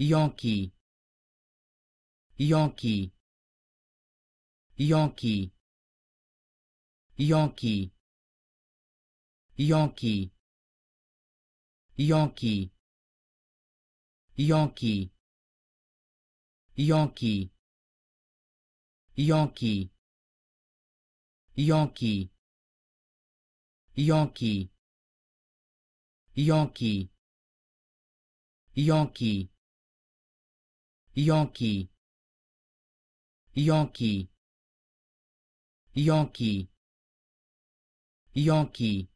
Yankee Yankee Yankee Yankee Yankee Yankee Yankee Yankee Yankee Yankee Yankee Yankee Yankee Yankee Yankee Yankee Yankee